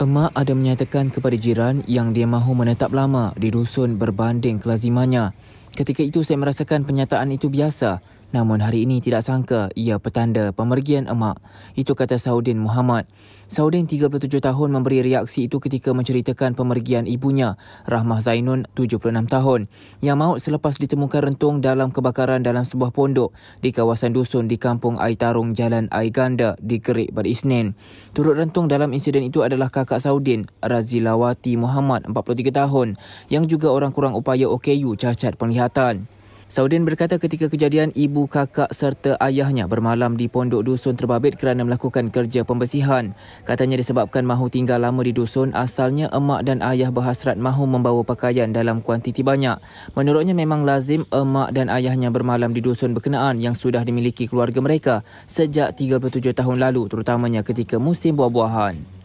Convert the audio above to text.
Emak ada menyatakan kepada jiran yang dia mahu menetap lama di dusun berbanding kelazimannya. Ketika itu saya merasakan penyataan itu biasa. Namun hari ini tidak sangka ia petanda pemergian emak. Itu kata Saudin Muhammad. Saudin 37 tahun memberi reaksi itu ketika menceritakan pemergian ibunya, Rahmah Zainun 76 tahun, yang maut selepas ditemukan rentung dalam kebakaran dalam sebuah pondok di kawasan dusun di kampung Aitarung Jalan Aiganda di Kerik Berisnin. Turut rentung dalam insiden itu adalah kakak Saudin, Razilawati Muhammad 43 tahun, yang juga orang kurang upaya OKU cacat penglihatan kesihatan. Saudin berkata ketika kejadian ibu kakak serta ayahnya bermalam di pondok dusun terbabit kerana melakukan kerja pembersihan. Katanya disebabkan mahu tinggal lama di dusun asalnya emak dan ayah berhasrat mahu membawa pakaian dalam kuantiti banyak. Menurutnya memang lazim emak dan ayahnya bermalam di dusun berkenaan yang sudah dimiliki keluarga mereka sejak 37 tahun lalu terutamanya ketika musim buah-buahan.